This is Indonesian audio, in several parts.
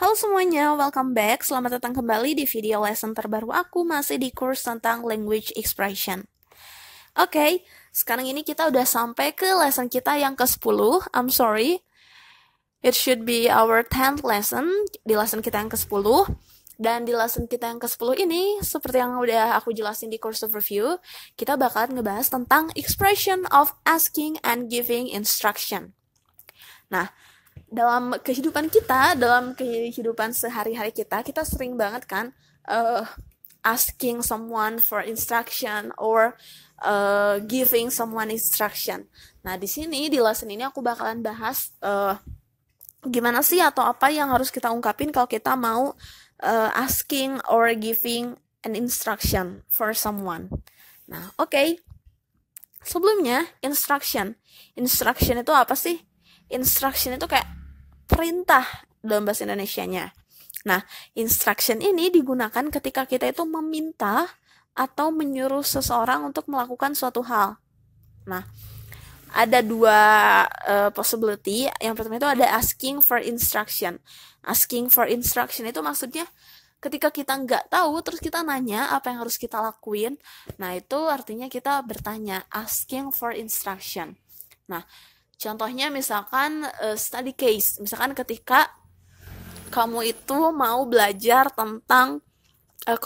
Halo semuanya, welcome back. Selamat datang kembali di video lesson terbaru aku masih di course tentang language expression. Oke, okay, sekarang ini kita udah sampai ke lesson kita yang ke-10. I'm sorry. It should be our 10th lesson, di lesson kita yang ke-10. Dan di lesson kita yang ke-10 ini, seperti yang udah aku jelasin di course of review, kita bakalan ngebahas tentang expression of asking and giving instruction. Nah, dalam kehidupan kita, dalam kehidupan sehari-hari kita, kita sering banget kan uh, asking someone for instruction or uh, giving someone instruction. Nah, di sini di lesson ini aku bakalan bahas uh, gimana sih atau apa yang harus kita ungkapin kalau kita mau uh, asking or giving an instruction for someone. Nah, oke. Okay. Sebelumnya, instruction. Instruction itu apa sih? Instruction itu kayak perintah dalam bahasa Indonesianya. Nah, instruction ini digunakan ketika kita itu meminta atau menyuruh seseorang untuk melakukan suatu hal. Nah, ada dua uh, possibility. Yang pertama itu ada asking for instruction. Asking for instruction itu maksudnya ketika kita nggak tahu terus kita nanya apa yang harus kita lakuin. Nah, itu artinya kita bertanya asking for instruction. Nah, Contohnya misalkan uh, study case, misalkan ketika kamu itu mau belajar tentang uh,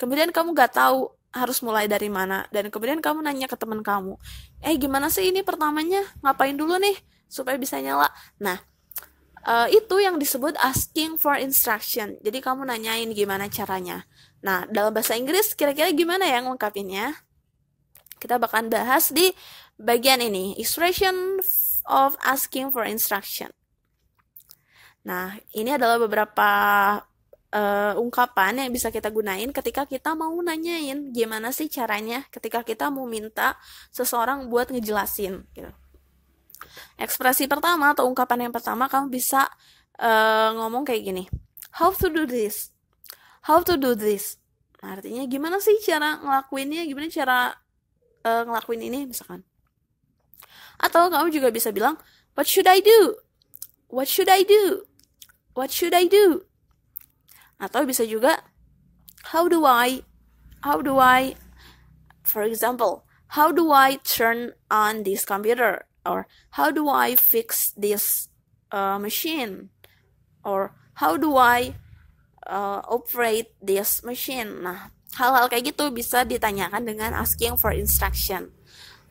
kemudian kamu gak tahu harus mulai dari mana, dan kemudian kamu nanya ke teman kamu, eh gimana sih ini pertamanya, ngapain dulu nih supaya bisa nyala. Nah, uh, itu yang disebut asking for instruction. Jadi kamu nanyain gimana caranya. Nah, dalam bahasa Inggris kira-kira gimana yang ngungkapinnya? Kita bakal bahas di bagian ini, expression of asking for instruction. Nah, ini adalah beberapa uh, ungkapan yang bisa kita gunain ketika kita mau nanyain gimana sih caranya ketika kita mau minta seseorang buat ngejelasin gitu. Ekspresi pertama atau ungkapan yang pertama kamu bisa uh, ngomong kayak gini. How to do this? How to do this? Nah, artinya gimana sih cara ngelakuinnya? Gimana cara uh, ngelakuin ini misalkan? Atau kamu juga bisa bilang, What should I do? What should I do? What should I do? Atau bisa juga, How do I? How do I? For example, how do I turn on this computer? Or how do I fix this uh, machine? Or how do I uh, operate this machine? Nah, hal-hal kayak gitu bisa ditanyakan dengan asking for instruction.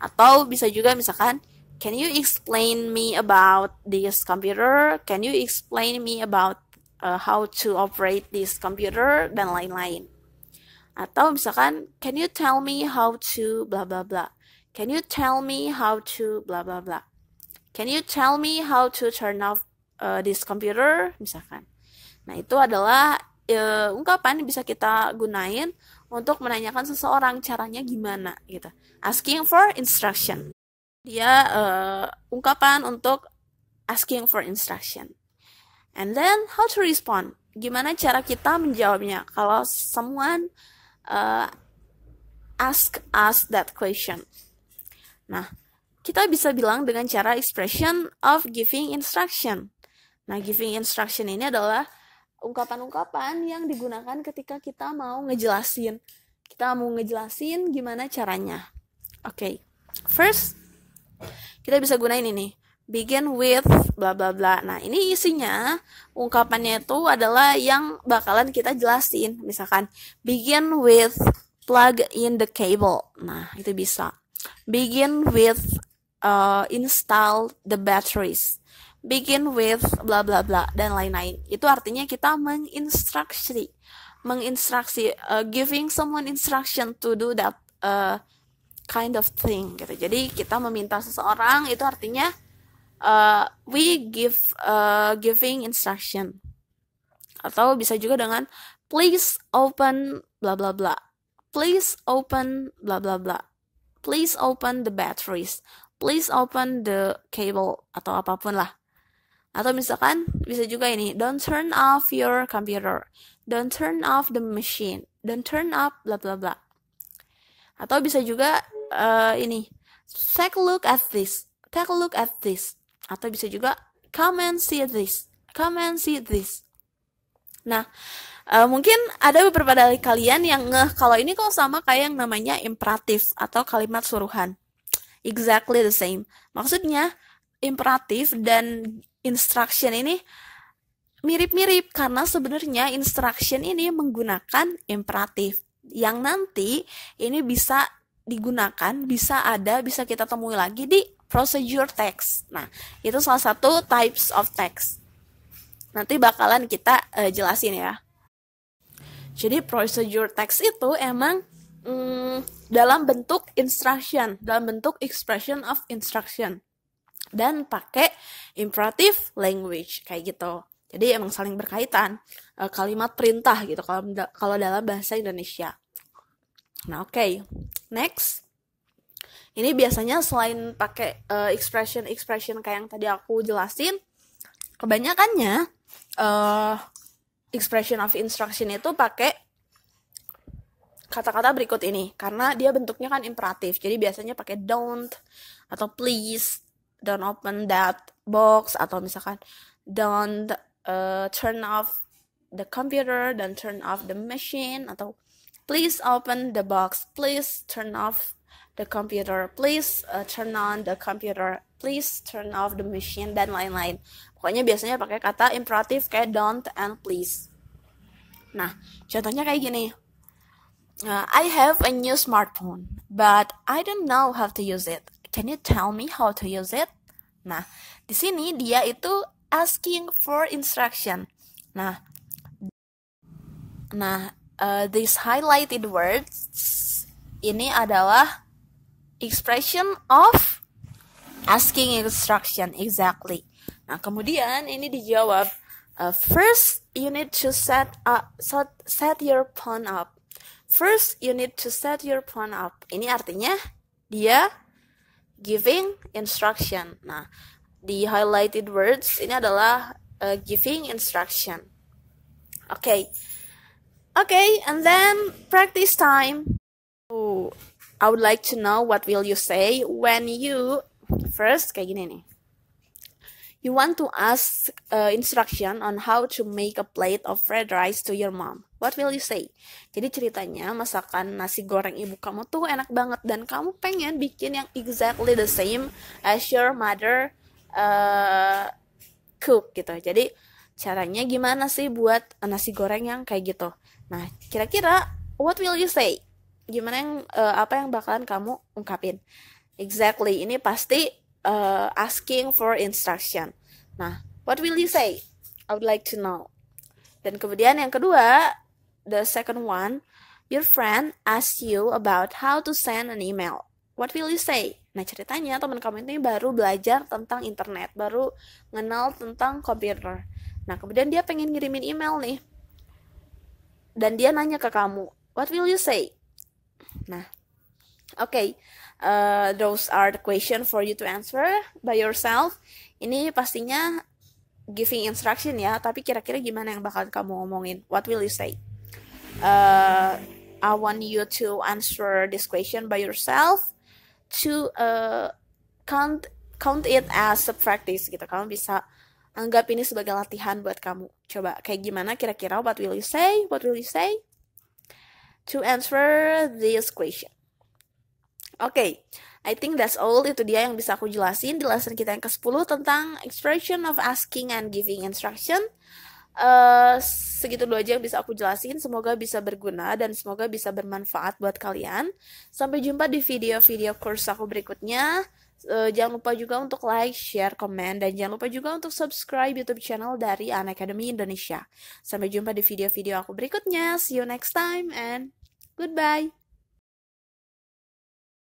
Atau bisa juga misalkan can you explain me about this computer? Can you explain me about uh, how to operate this computer dan lain-lain? Atau misalkan can you tell me how to blah blah blah? Can you tell me how to blah blah blah? Can you tell me how to turn off uh, this computer? Misalkan. Nah, itu adalah uh, ungkapan bisa kita gunain untuk menanyakan seseorang caranya gimana gitu. Asking for instruction dia uh, ungkapan untuk asking for instruction. And then how to respond? Gimana cara kita menjawabnya kalau someone uh, ask us that question? Nah, kita bisa bilang dengan cara expression of giving instruction. Nah, giving instruction ini adalah ungkapan-ungkapan yang digunakan ketika kita mau ngejelasin. Kita mau ngejelasin gimana caranya. Oke. Okay. First, kita bisa gunain ini begin with bla bla bla. Nah, ini isinya ungkapannya itu adalah yang bakalan kita jelasin. Misalkan begin with plug in the cable. Nah, itu bisa. Begin with uh, install the batteries. Begin with bla bla bla dan lain-lain. Itu artinya kita menginstruksi menginstruksi uh, giving someone instruction to do that uh, kind of thing gitu. Jadi kita meminta seseorang itu artinya uh, we give uh, giving instruction. Atau bisa juga dengan please open bla bla bla. Please open bla bla bla. Please open the batteries. Please open the cable atau apapun lah. Atau misalkan bisa juga ini, don't turn off your computer, don't turn off the machine, don't turn off bla bla bla atau bisa juga uh, ini take a look at this take a look at this atau bisa juga come and see this come and see this nah uh, mungkin ada beberapa dari kalian yang ngeh kalau ini kok sama kayak yang namanya imperatif atau kalimat suruhan exactly the same maksudnya imperatif dan instruction ini mirip-mirip karena sebenarnya instruction ini menggunakan imperatif yang nanti ini bisa digunakan, bisa ada, bisa kita temui lagi di procedure text. Nah, itu salah satu types of text. Nanti bakalan kita uh, jelasin ya. Jadi procedure text itu emang mm, dalam bentuk instruction, dalam bentuk expression of instruction dan pakai imperative language kayak gitu. Jadi emang saling berkaitan eh, kalimat perintah gitu kalau kalau dalam bahasa Indonesia. Nah, oke. Okay. Next. Ini biasanya selain pakai uh, expression expression kayak yang tadi aku jelasin, kebanyakannya uh, expression of instruction itu pakai kata-kata berikut ini karena dia bentuknya kan imperatif. Jadi biasanya pakai don't atau please, don't open that box atau misalkan don't uh, turn off the computer, don't turn off the machine atau Please open the box. Please turn off the computer. Please uh, turn on the computer. Please turn off the machine dan lain-lain. Pokoknya biasanya pakai kata imperatif kayak don't and please. Nah, contohnya kayak gini. Uh, I have a new smartphone, but I don't know how to use it. Can you tell me how to use it? Nah, di sini dia itu asking for instruction. Nah, nah uh, eh, these highlighted words ini adalah expression of asking instruction exactly. Nah, kemudian ini dijawab uh, first you need to set up set, set your phone up. First you need to set your phone up. Ini artinya dia giving instruction. Nah, di highlighted words ini adalah uh, giving instruction. Oke. Okay. Okay, and then practice time. Oh, I would like to know what will you say when you first kayak gini nih. You want to ask uh, instruction on how to make a plate of fried rice to your mom. What will you say? Jadi ceritanya masakan nasi goreng ibu kamu tuh enak banget dan kamu pengen bikin yang exactly the same as your mother uh, cook gitu. Jadi caranya gimana sih buat nasi goreng yang kayak gitu? Nah, kira-kira what will you say? Gimana yang uh, apa yang bakalan kamu ungkapin? Exactly, ini pasti uh, asking for instruction. Nah, what will you say? I would like to know. Dan kemudian yang kedua, the second one, your friend ask you about how to send an email. What will you say? Nah ceritanya teman kamu ini baru belajar tentang internet, baru kenal tentang komputer. Nah kemudian dia pengen ngirimin email nih dan dia nanya ke kamu, what will you say? Nah, oke, okay. uh, those are the question for you to answer by yourself. Ini pastinya giving instruction ya, tapi kira-kira gimana yang bakal kamu ngomongin? What will you say? Uh, I want you to answer this question by yourself to uh, count count it as a practice gitu. Kamu bisa Anggap ini sebagai latihan buat kamu. Coba kayak gimana kira-kira what will you say? What will you say? To answer this question. Oke, okay. I think that's all. Itu dia yang bisa aku jelasin di lesson kita yang ke-10 tentang expression of asking and giving instruction. Uh, segitu dulu aja yang bisa aku jelasin. Semoga bisa berguna dan semoga bisa bermanfaat buat kalian. Sampai jumpa di video-video course aku berikutnya. Eh, jangan lupa juga untuk like, share, komen, dan jangan lupa juga untuk subscribe YouTube channel dari An Academy Indonesia. Sampai jumpa di video-video aku berikutnya. See you next time and goodbye.